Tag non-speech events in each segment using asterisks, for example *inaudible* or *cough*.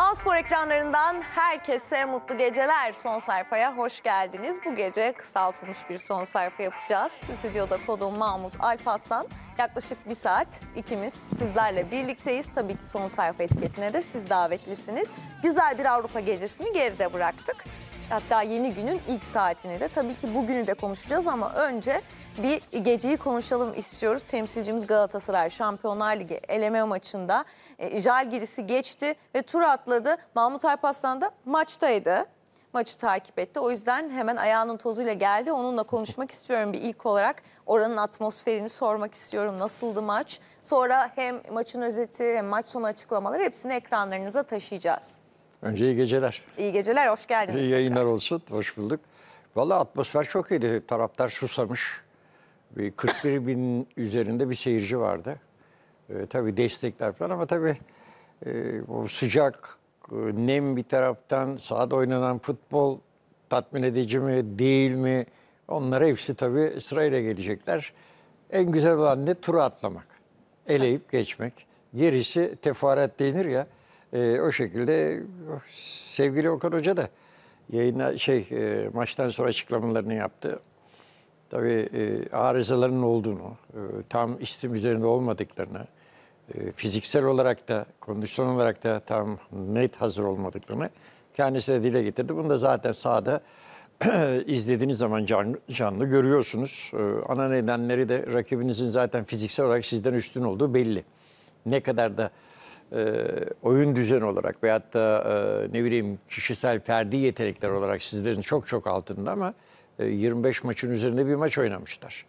Anspor ekranlarından herkese mutlu geceler. Son sayfaya hoş geldiniz. Bu gece kısaltılmış bir son sayfa yapacağız. Stüdyoda kodum Mahmut Alpaslan. Yaklaşık bir saat ikimiz sizlerle birlikteyiz. Tabii ki son sayfa etiketine de siz davetlisiniz. Güzel bir Avrupa gecesini geride bıraktık. Hatta yeni günün ilk saatini de tabii ki bugünü de konuşacağız ama önce bir geceyi konuşalım istiyoruz. Temsilcimiz Galatasaray Şampiyonlar Ligi eleme maçında e, Jalgiris'i geçti ve tur atladı. Mahmut Alparslan da maçtaydı. Maçı takip etti. O yüzden hemen ayağının tozuyla geldi. Onunla konuşmak istiyorum bir ilk olarak. Oranın atmosferini sormak istiyorum. Nasıldı maç? Sonra hem maçın özeti hem maç sonu açıklamaları hepsini ekranlarınıza taşıyacağız. Önce iyi geceler. İyi geceler, hoş geldiniz. İyi yayınlar tekrar. olsun, hoş bulduk. Valla atmosfer çok iyiydi. Taraftar susamış. Bir 41 *laughs* bin üzerinde bir seyirci vardı. E, tabii destekler falan ama tabii e, bu sıcak, e, nem bir taraftan, sahada oynanan futbol tatmin edici mi, değil mi? Onlara hepsi tabii sırayla gelecekler. En güzel olan ne? Tura atlamak. Eleyip geçmek. Gerisi tefaret denir ya. E, o şekilde sevgili Okan Hoca da yayına şey e, maçtan sonra açıklamalarını yaptı. Tabii e, arızaların olduğunu, e, tam istim üzerinde olmadıklarını, e, fiziksel olarak da, kondisyon olarak da tam net hazır olmadıklarını kendisi de dile getirdi. Bunu da zaten sahada *clears throat* izlediğiniz zaman canlı, canlı görüyorsunuz. Ee, ana nedenleri de rakibinizin zaten fiziksel olarak sizden üstün olduğu belli. Ne kadar da e, oyun düzen olarak veyahut da e, ne bileyim kişisel ferdi yetenekler olarak sizlerin çok çok altında ama e, 25 maçın üzerinde bir maç oynamışlar.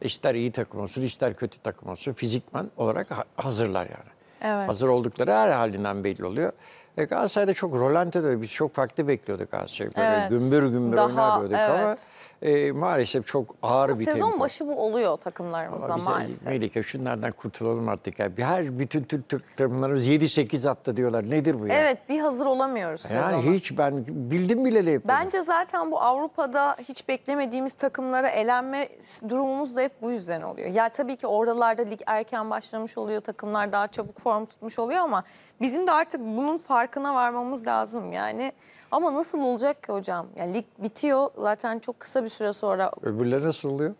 İster iyi takım olsun ister kötü takım olsun fizikman olarak hazırlar yani. Evet. Hazır oldukları her halinden belli oluyor. E, Galatasaray'da çok Rolante'de biz çok farklı bekliyorduk Galatasaray'ı. Böyle Evet. gümbür gümbür Daha, oynar diyorduk ama e, maalesef çok ağır bir tempo. Sezon başı bu oluyor takımlarımızda Ama hani maalesef. Melike şunlardan kurtulalım artık. Ya. Bir- Her bütün Türk takımlarımız 7-8 hafta diyorlar. Nedir bu ya? Evet bir hazır olamıyoruz yani sezona. hiç ben bildim bile hep. Bence zaten bu Avrupa'da hiç beklemediğimiz takımlara elenme durumumuz da hep bu yüzden oluyor. Ya tabii ki oralarda lig erken başlamış oluyor, takımlar daha çabuk form tutmuş oluyor ama Bizim de artık bunun farkına varmamız lazım yani. Ama nasıl olacak ki hocam? Yani lig bitiyor zaten çok kısa bir süre sonra. Öbürleri nasıl oluyor?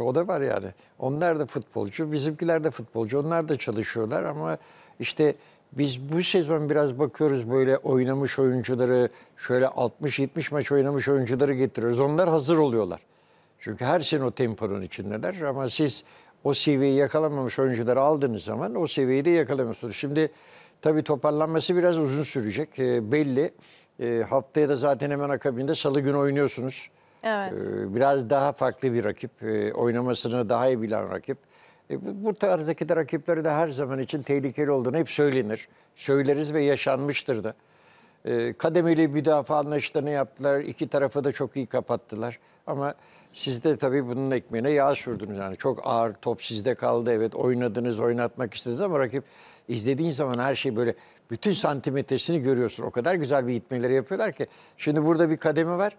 O da var yani. Onlar da futbolcu, bizimkiler de futbolcu. Onlar da çalışıyorlar ama işte biz bu sezon biraz bakıyoruz böyle oynamış oyuncuları şöyle 60-70 maç oynamış oyuncuları getiriyoruz. Onlar hazır oluyorlar. Çünkü her sene o temponun içindeler ama siz o seviyeyi yakalamamış oyuncuları aldığınız zaman o seviyeyi de yakalamıyorsunuz. Şimdi tabii toparlanması biraz uzun sürecek e, belli. E, haftaya da zaten hemen akabinde salı günü oynuyorsunuz. Evet. E, biraz daha farklı bir rakip. E, oynamasını daha iyi bilen rakip. E, bu, bu tarzdaki de rakipleri de her zaman için tehlikeli olduğunu hep söylenir. Söyleriz ve yaşanmıştır da. Ee, kademeli müdafaa anlaşlarını yaptılar. İki tarafı da çok iyi kapattılar. Ama siz de tabii bunun ekmeğine yağ sürdünüz. Yani çok ağır top sizde kaldı. Evet oynadınız, oynatmak istediniz ama rakip izlediğin zaman her şey böyle bütün santimetresini görüyorsun. O kadar güzel bir itmeleri yapıyorlar ki. Şimdi burada bir kademe var.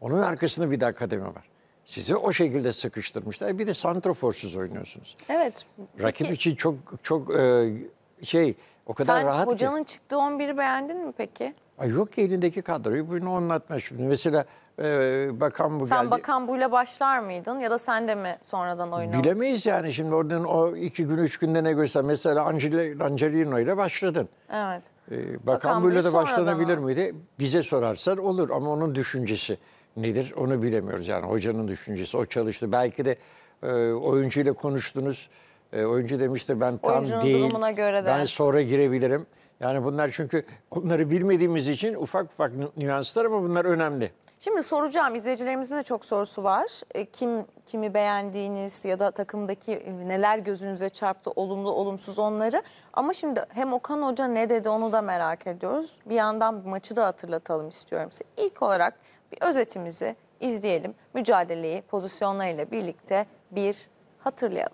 Onun arkasında bir daha kademe var. Sizi o şekilde sıkıştırmışlar. Bir de santroforsuz oynuyorsunuz. Evet. Rakip peki. için çok çok e, şey o kadar Sen rahat hocanın ki. çıktığı 11'i beğendin mi peki? Ay yok ki elindeki kadroyu bunu anlatma şimdi. Mesela e, bakan bu Sen geldi. bakan buyla başlar mıydın ya da sen de mi sonradan oynadın? Bilemeyiz yani şimdi oradan o iki gün üç günde ne görsen, Mesela Angel Angelino ile başladın. Evet. Ee, bakan, bakan buyla da başlanabilir miydi? Bize sorarsan olur ama onun düşüncesi nedir onu bilemiyoruz. Yani hocanın düşüncesi o çalıştı. Belki de e, oyuncuyla konuştunuz e, oyuncu demişti ben tam Oyuncunun değil. durumuna göre de. Ben sonra girebilirim. Yani bunlar çünkü onları bilmediğimiz için ufak ufak nüanslar ama bunlar önemli. Şimdi soracağım izleyicilerimizin de çok sorusu var. E, kim kimi beğendiğiniz ya da takımdaki e, neler gözünüze çarptı olumlu olumsuz onları. Ama şimdi hem Okan Hoca ne dedi onu da merak ediyoruz. Bir yandan maçı da hatırlatalım istiyorum size. İlk olarak bir özetimizi izleyelim. Mücadeleyi pozisyonlarıyla birlikte bir hatırlayalım.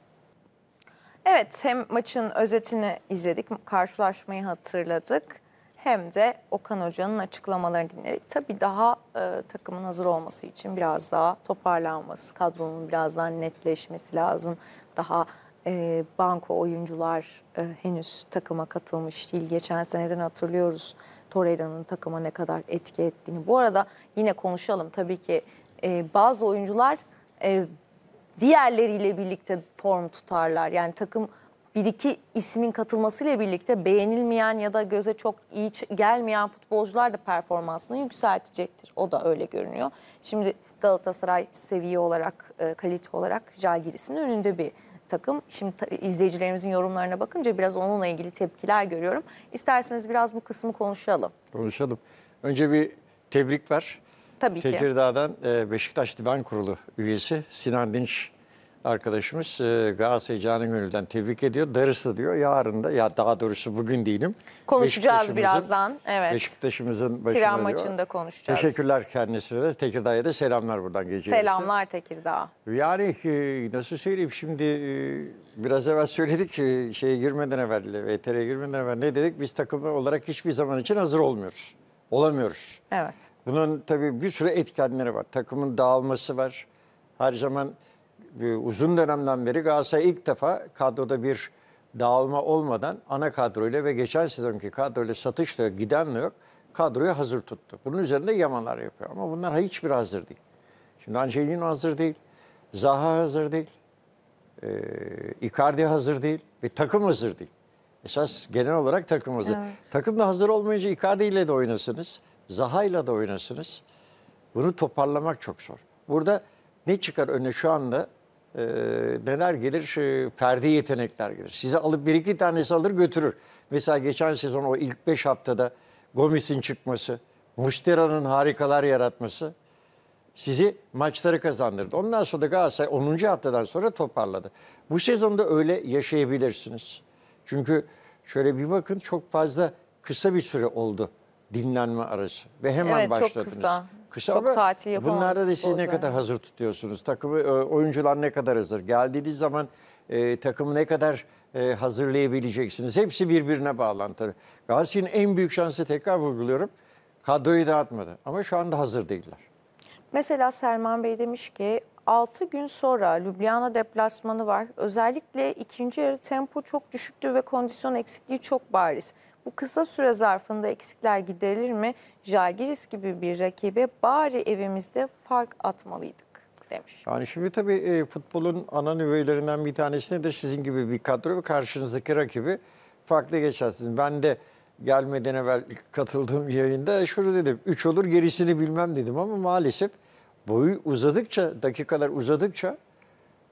Evet hem maçın özetini izledik, karşılaşmayı hatırladık. Hem de Okan Hoca'nın açıklamalarını dinledik. Tabii daha e, takımın hazır olması için biraz daha toparlanması, kadronun biraz daha netleşmesi lazım. Daha e, banko oyuncular e, henüz takıma katılmış değil. Geçen seneden hatırlıyoruz Torreira'nın takıma ne kadar etki ettiğini. Bu arada yine konuşalım tabii ki e, bazı oyuncular e, diğerleriyle birlikte form tutarlar. Yani takım bir iki ismin katılmasıyla birlikte beğenilmeyen ya da göze çok iyi gelmeyen futbolcular da performansını yükseltecektir. O da öyle görünüyor. Şimdi Galatasaray seviye olarak, e, kalite olarak Jalgiris'in önünde bir takım. Şimdi izleyicilerimizin yorumlarına bakınca biraz onunla ilgili tepkiler görüyorum. İsterseniz biraz bu kısmı konuşalım. Konuşalım. Önce bir tebrik ver. Tabii Tekirdağ'dan e, Beşiktaş Divan Kurulu üyesi Sinan Dinç arkadaşımız e, Galatasaray Canı Gönül'den tebrik ediyor. Darısı diyor yarın da ya daha doğrusu bugün değilim. Konuşacağız birazdan. Evet. Beşiktaş'ımızın başına Tiran maçında diyor. konuşacağız. Teşekkürler kendisine de. Tekirdağ'a da selamlar buradan gece. Selamlar Tekirdağ. Yani e, nasıl söyleyeyim şimdi e, biraz evvel söyledik e, şeye girmeden evvel, VTR'ye e girmeden evvel ne dedik? Biz takım olarak hiçbir zaman için hazır olmuyoruz. Olamıyoruz. Evet. Bunun tabii bir sürü etkenleri var. Takımın dağılması var. Her zaman e, uzun dönemden beri Galatasaray ilk defa kadroda bir dağılma olmadan ana kadroyla ve geçen sezonki kadroyla satışla gidenle yok kadroyu hazır tuttu. Bunun üzerinde yamanlar yapıyor ama bunlar hiçbir hazır değil. Şimdi Angelino hazır değil, Zaha hazır değil, e, Icardi hazır değil ve takım hazır değil. Esas genel olarak takım hazır. Evet. Takım da hazır olmayınca Icardi ile de oynasınız. Zaha'yla da oynasınız. Bunu toparlamak çok zor. Burada ne çıkar öne şu anda e, neler gelir? E, ferdi yetenekler gelir. Size alıp bir iki tanesi alır götürür. Mesela geçen sezon o ilk beş haftada Gomis'in çıkması, Mustera'nın harikalar yaratması sizi maçları kazandırdı. Ondan sonra da Galatasaray 10. haftadan sonra toparladı. Bu sezonda öyle yaşayabilirsiniz. Çünkü şöyle bir bakın çok fazla kısa bir süre oldu dinlenme arası ve hemen evet, başladınız. Çok kısa. Kısa çok ama tatil yapamadık. Bunlarda da siz ne kadar hazır tutuyorsunuz? Takımı e, oyuncular ne kadar hazır? Geldiğiniz zaman e, takımı ne kadar e, hazırlayabileceksiniz? Hepsi birbirine bağlantılı. Galatasaray'ın en büyük şansı tekrar vurguluyorum. Kadroyu dağıtmadı ama şu anda hazır değiller. Mesela Selman Bey demiş ki 6 gün sonra Ljubljana deplasmanı var. Özellikle ikinci yarı tempo çok düşüktü ve kondisyon eksikliği çok bariz. Bu kısa süre zarfında eksikler giderilir mi? Jagiris gibi bir rakibe bari evimizde fark atmalıydık demiş. Yani şimdi tabii e, futbolun ana nüvelerinden bir tanesine de sizin gibi bir kadro ve karşınızdaki rakibi farklı geçersiniz. Ben de gelmeden evvel katıldığım yayında şunu dedim. 3 olur gerisini bilmem dedim ama maalesef boyu uzadıkça, dakikalar uzadıkça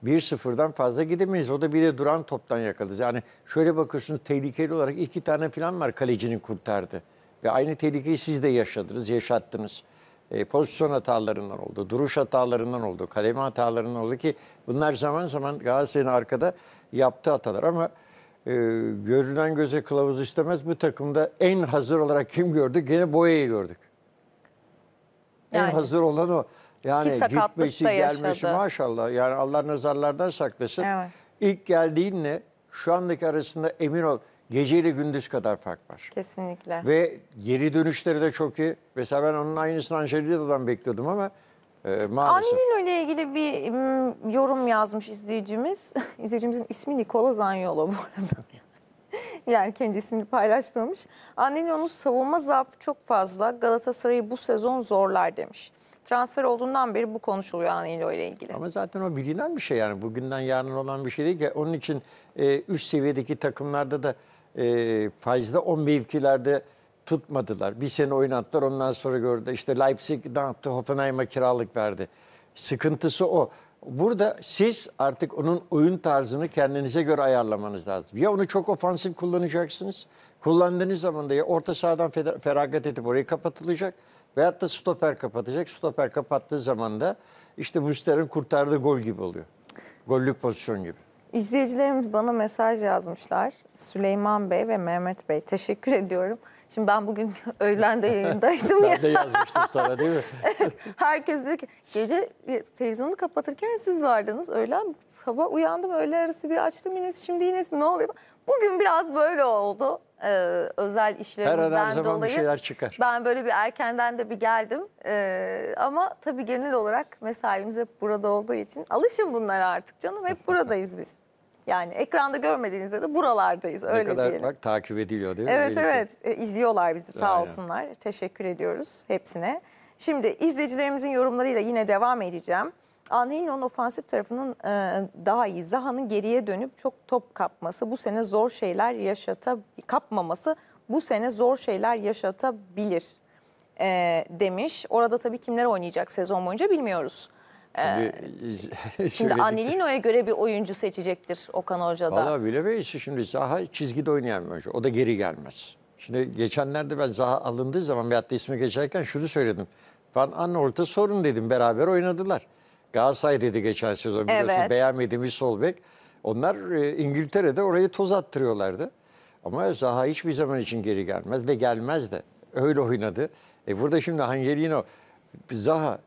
1-0'dan fazla gidemeyiz. O da bir de duran toptan yakaladı. Yani şöyle bakıyorsunuz tehlikeli olarak iki tane falan var kalecinin kurtardı. Ve aynı tehlikeyi siz de yaşadınız, yaşattınız. E, pozisyon hatalarından oldu, duruş hatalarından oldu, kaleme hatalarından oldu ki bunlar zaman zaman Galatasaray'ın arkada yaptığı hatalar ama e, görünen göze kılavuz istemez. Bu takımda en hazır olarak kim gördük? Gene Boya'yı gördük. Yani. En hazır olan o. Yani Ki sakatlık gitmesi gelmesi maşallah yani Allah nazarlardan saklasın. Evet. İlk geldiğinle şu andaki arasında emin ol geceyle gündüz kadar fark var. Kesinlikle. Ve geri dönüşleri de çok iyi. Mesela ben onun aynısını Angelina'dan bekliyordum ama e, maalesef. Angelino ile ilgili bir mm, yorum yazmış izleyicimiz. *laughs* İzleyicimizin ismi Nikola Zanyolo bu arada. *laughs* yani kendi ismini paylaşmamış. Angelino'nun savunma zaafı çok fazla. Galatasaray'ı bu sezon zorlar demiş transfer olduğundan beri bu konuşuluyor Anelio ile ilgili. Ama zaten o bilinen bir şey yani bugünden yarın olan bir şey değil ki. Onun için e, üst seviyedeki takımlarda da e, fazla o mevkilerde tutmadılar. Bir sene oynattılar ondan sonra gördü. İşte Leipzig ne yaptı? Hoffenheim'a kiralık verdi. Sıkıntısı o. Burada siz artık onun oyun tarzını kendinize göre ayarlamanız lazım. Ya onu çok ofansif kullanacaksınız. Kullandığınız zaman da ya orta sahadan feragat edip orayı kapatılacak. Veyahut da stoper kapatacak. Stoper kapattığı zaman da işte Muster'in kurtardığı gol gibi oluyor. Gollük pozisyon gibi. İzleyicilerimiz bana mesaj yazmışlar. Süleyman Bey ve Mehmet Bey teşekkür ediyorum. Şimdi ben bugün *laughs* öğlen de yayındaydım ya. ben de yazmıştım sana değil mi? *laughs* Herkes diyor ki gece e, televizyonu kapatırken siz vardınız. Öğlen sabah uyandım öğle arası bir açtım yine şimdi yine ne oluyor? Bugün biraz böyle oldu e, özel işlerimizden Her her zaman dolayı. bir şeyler çıkar. Ben böyle bir erkenden de bir geldim. E, ama tabii genel olarak mesaimiz hep burada olduğu için alışın bunlara artık canım. Hep buradayız biz. Yani ekranda görmediğinizde de buralardayız öyle ne kadar diyelim. bak takip ediliyor değil mi? Evet Özellikle. evet E, izliyorlar bizi sağ Aynen. olsunlar. Teşekkür ediyoruz hepsine. Şimdi izleyicilerimizin yorumlarıyla yine devam edeceğim. Angelino'nun ofansif tarafının e, daha iyi. Zaha'nın geriye dönüp çok top kapması, bu sene zor şeyler yaşata kapmaması bu sene zor şeyler yaşatabilir e, demiş. Orada tabii kimler oynayacak sezon boyunca bilmiyoruz. Ee, şimdi *laughs* şöyle... Anelino'ya göre bir oyuncu seçecektir Okan Hoca da. Valla bilemeyiz. Şimdi Zaha çizgide oynayan bir oyuncu. O da geri gelmez. Şimdi geçenlerde ben Zaha alındığı zaman veyahut da ismi geçerken şunu söyledim. ben Van orta sorun dedim. Beraber oynadılar. Galatasaray dedi geçen sezon biliyorsun evet. beğenmediğimiz sol Onlar e, İngiltere'de orayı toz attırıyorlardı. Ama Zaha hiçbir zaman için geri gelmez ve gelmez de. Öyle oynadı. E burada şimdi Angelino, Zaha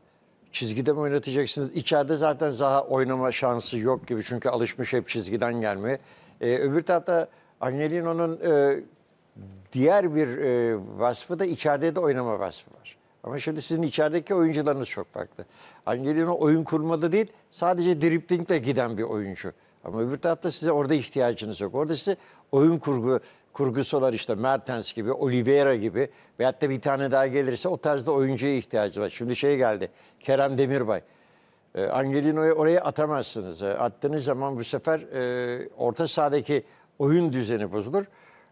çizgide mi oynatacaksınız? İçeride zaten Zaha oynama şansı yok gibi çünkü alışmış hep çizgiden gelmeye. E, öbür tarafta Angelino'nun e, diğer bir e, vasfı da içeride de oynama vasfı var. Ama şimdi sizin içerideki oyuncularınız çok farklı. Angelino oyun kurmada değil sadece driplingle giden bir oyuncu. Ama öbür tarafta size orada ihtiyacınız yok. Orada size oyun kurgu kurgusu işte Mertens gibi, Oliveira gibi veyahut da bir tane daha gelirse o tarzda oyuncuya ihtiyacı var. Şimdi şey geldi, Kerem Demirbay. Ee, Angelino'yu oraya atamazsınız. Ee, attığınız zaman bu sefer e, orta sahadaki oyun düzeni bozulur.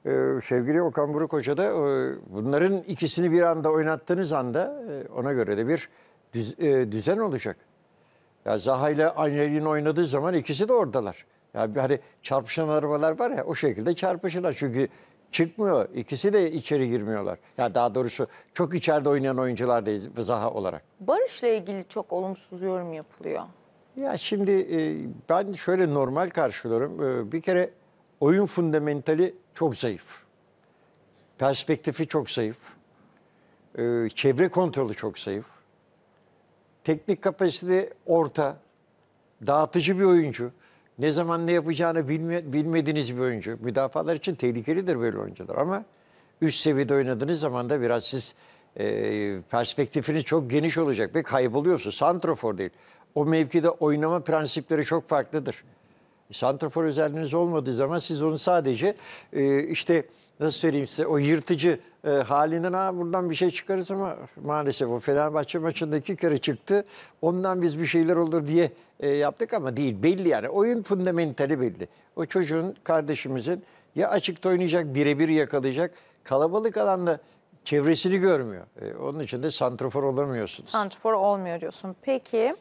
Ee, sevgili Okan Buruk Hoca da e, bunların ikisini bir anda oynattığınız anda e, ona göre de bir e, düzen olacak. Ya Zaha ile Anel'in oynadığı zaman ikisi de oradalar. Ya bir hani çarpışan arabalar var ya o şekilde çarpışırlar çünkü çıkmıyor. İkisi de içeri girmiyorlar. Ya daha doğrusu çok içeride oynayan oyuncular değil Zaha olarak. Barış'la ilgili çok olumsuz yorum yapılıyor. Ya şimdi ben şöyle normal karşılıyorum. bir kere oyun fundamentali çok zayıf. Perspektifi çok zayıf. Ee, çevre kontrolü çok zayıf. Teknik kapasite orta. Dağıtıcı bir oyuncu. Ne zaman ne yapacağını bilme, bilmediğiniz bir oyuncu. Müdafalar için tehlikelidir böyle oyuncular ama üst seviyede oynadığınız zaman da biraz siz e, perspektifiniz çok geniş olacak ve kayboluyorsun. Santrofor değil. O mevkide oynama prensipleri çok farklıdır. Santrafor özelliğiniz olmadığı zaman siz onu sadece e, işte nasıl söyleyeyim size o yırtıcı e, halinden ha buradan bir şey çıkarız ama maalesef o Fenerbahçe maçında iki kere çıktı. Ondan biz bir şeyler olur diye e, yaptık ama değil belli yani. Oyun fundamentali belli. O çocuğun kardeşimizin ya açıkta oynayacak birebir yakalayacak kalabalık alanda çevresini görmüyor. E, onun için de santrafor olamıyorsunuz. Santrafor olmuyor diyorsun. Peki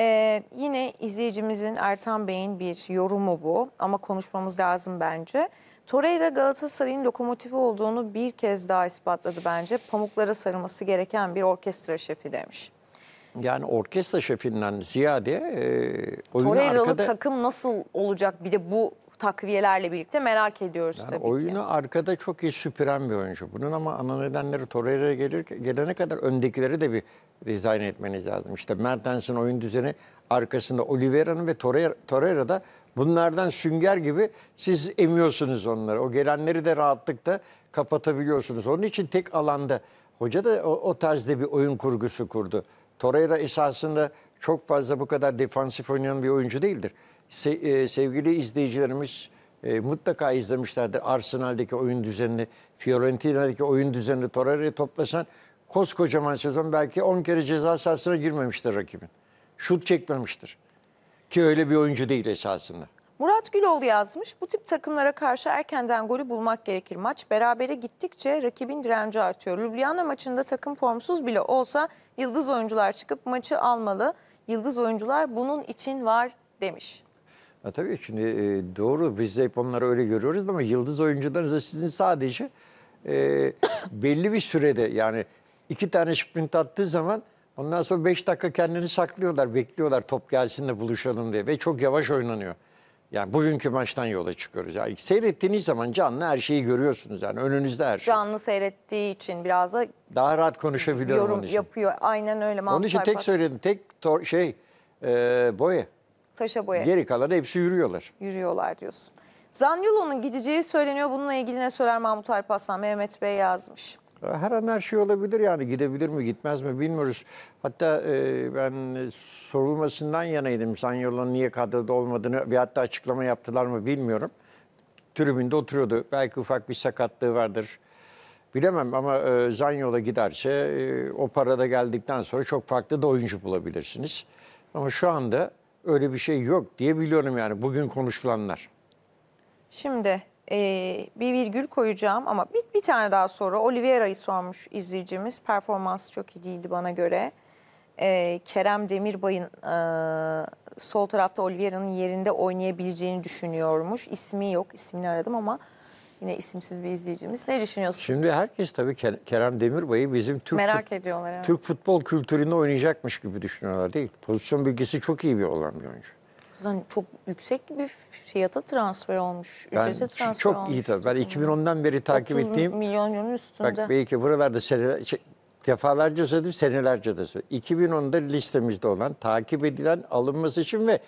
ee, yine izleyicimizin Ertan Bey'in bir yorumu bu ama konuşmamız lazım bence. Torreira Galatasaray'ın lokomotifi olduğunu bir kez daha ispatladı bence. Pamuklara sarılması gereken bir orkestra şefi demiş. Yani orkestra şefinden ziyade e, oyunu arkada... takım nasıl olacak? Bir de bu takviyelerle birlikte merak ediyoruz yani tabii oyunu ki. arkada çok iyi süpüren bir oyuncu. Bunun ama ana nedenleri Torreira'ya gelene kadar öndekileri de bir dizayn etmeniz lazım. İşte Mertens'in oyun düzeni arkasında Oliveira'nın ve Torreira, da bunlardan sünger gibi siz emiyorsunuz onları. O gelenleri de rahatlıkla kapatabiliyorsunuz. Onun için tek alanda hoca da o, o tarzda bir oyun kurgusu kurdu. Torreira esasında çok fazla bu kadar defansif oynayan bir oyuncu değildir. E, sevgili izleyicilerimiz e, mutlaka izlemişlerdir. Arsenal'deki oyun düzenini, Fiorentina'daki oyun düzenini Torreira'yı toplasan koskocaman sezon belki 10 kere ceza sahasına girmemiştir rakibin. Şut çekmemiştir. Ki öyle bir oyuncu değil esasında. Murat Güloğlu yazmış. Bu tip takımlara karşı erkenden golü bulmak gerekir. Maç berabere gittikçe rakibin direnci artıyor. Lübiyana maçında takım formsuz bile olsa yıldız oyuncular çıkıp maçı almalı. Yıldız oyuncular bunun için var demiş. Ya tabii şimdi e, doğru biz de hep onları öyle görüyoruz ama yıldız oyuncularınız sizin sadece e, *coughs* belli bir sürede yani iki tane sprint attığı zaman ondan sonra beş dakika kendini saklıyorlar, bekliyorlar top gelsin de buluşalım diye ve çok yavaş oynanıyor. Yani bugünkü maçtan yola çıkıyoruz. Yani seyrettiğiniz zaman canlı her şeyi görüyorsunuz yani önünüzde her şey. Canlı seyrettiği için biraz da daha rahat konuşabiliyorum yorum onun için. yapıyor. Aynen öyle. Mahmut onun için tek söyledim tek şey e, boya. Taşa boya. Geri kalan hepsi yürüyorlar. Yürüyorlar diyorsun. Zanyolo'nun gideceği söyleniyor. Bununla ilgili ne söyler Mahmut Alparslan? Mehmet Bey yazmış. E, her an her şey olabilir yani gidebilir mi gitmez mi bilmiyoruz. Hatta e, ben sorulmasından yanaydım Zanyolo'nun niye kadroda olmadığını ve hatta açıklama yaptılar mı bilmiyorum. Tribünde oturuyordu. Belki ufak bir sakatlığı vardır. Bilemem ama e, Zanyola giderse e, o parada geldikten sonra çok farklı da oyuncu bulabilirsiniz. Ama şu anda öyle bir şey yok diye biliyorum yani bugün konuşulanlar. Şimdi e, bir virgül koyacağım ama bir, bir tane daha soru. Oliveira'yı sormuş izleyicimiz. Performansı çok iyi değildi bana göre. E, Kerem Demirbay'ın e, sol tarafta Oliveira'nın yerinde oynayabileceğini düşünüyormuş. İsmi yok, ismini aradım ama... Yine isimsiz bir izleyicimiz. Ne düşünüyorsunuz? Şimdi herkes tabii Kerem Demirbay'ı bizim Türk Merak ediyorlar evet. Türk futbol kültüründe oynayacakmış gibi düşünüyorlar değil. Pozisyon bilgisi çok iyi bir olan bir oyuncu. Zaten çok yüksek bir fiyata transfer olmuş. Ben Ücrete transfer çok olmuş. iyi tabii. Ben 2010'dan beri takip 30 ettiğim. 30 milyon euronun üstünde. Bak belki buralarda seneler, şey, defalarca söyledim senelerce de söyledim. 2010'da listemizde olan takip edilen alınması için ve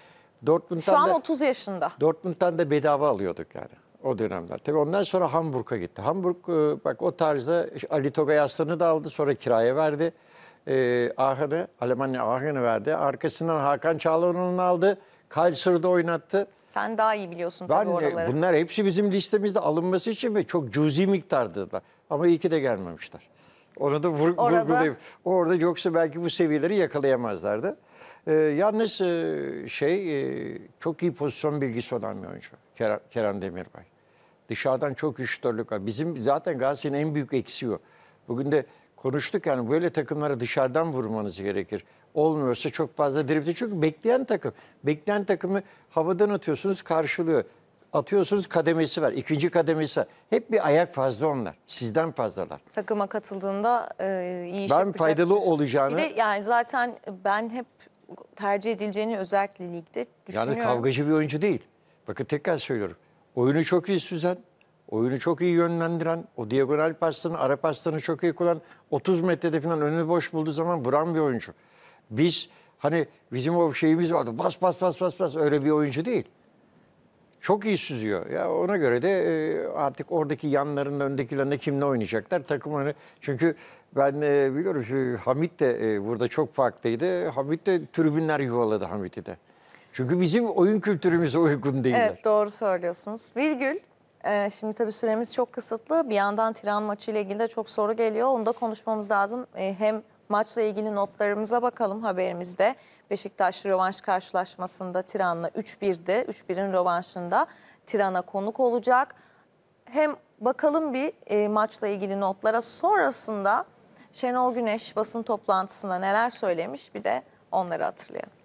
Dortmund'dan Şu an da, 30 yaşında. Dortmund'dan da bedava alıyorduk yani o dönemler. Tabii ondan sonra Hamburg'a gitti. Hamburg e, bak o tarzda Ali Togay da aldı sonra kiraya verdi. E, Ahen'e, Almanya Ahen'e verdi. Arkasından Hakan Çağlayan'ı aldı. Kalsır'da oynattı. Sen daha iyi biliyorsun ben, tabii oraları. Bunlar hepsi bizim listemizde alınması için ve çok cüzi miktardırlar. Ama iyi ki de gelmemişler. Onu da vur, Orada... Orada yoksa belki bu seviyeleri yakalayamazlardı. Ee, yalnız e, şey e, çok iyi pozisyon bilgisi olan bir oyuncu. Kenan Demirbay. Dışarıdan çok güçlülük var. Bizim zaten Galatasaray'ın en büyük eksiği o. Bugün de konuştuk yani böyle takımlara dışarıdan vurmanız gerekir. Olmuyorsa çok fazla dribble çünkü bekleyen takım. Bekleyen takımı havadan atıyorsunuz karşılıyor. Atıyorsunuz kademesi var. ikinci kademesi var. Hep bir ayak fazla onlar. Sizden fazlalar. Takıma katıldığında e, iyi iş Ben yapacaktır. faydalı olacağını... Bir de yani zaten ben hep tercih edileceğini özellikle ligde düşünüyorum. Yani kavgacı bir oyuncu değil. Bakın tekrar söylüyorum. Oyunu çok iyi süzen, oyunu çok iyi yönlendiren, o diagonal paslarını, ara paslarını çok iyi kullanan, 30 metrede falan önünü boş bulduğu zaman vuran bir oyuncu. Biz hani bizim o şeyimiz vardı. Bas bas bas bas bas öyle bir oyuncu değil. Çok iyi süzüyor. Ya ona göre de e, artık oradaki yanların öndekilerine kimle oynayacaklar takım hani çünkü ben e, biliyorum şu Hamit de e, burada çok farklıydı. Hamit de tribünler yuvaladı Hamit'i de. Çünkü bizim oyun kültürümüze uygun değiller. Evet doğru söylüyorsunuz. Virgül ee, şimdi tabii süremiz çok kısıtlı. Bir yandan Tiran maçı ile ilgili de çok soru geliyor. Onu da konuşmamız lazım. Ee, hem maçla ilgili notlarımıza bakalım haberimizde. Beşiktaş rövanş karşılaşmasında Tiran'la 3-1'di. 3-1'in rövanşında Tiran'a konuk olacak. Hem bakalım bir e, maçla ilgili notlara. Sonrasında Şenol Güneş basın toplantısında neler söylemiş bir de onları hatırlayalım.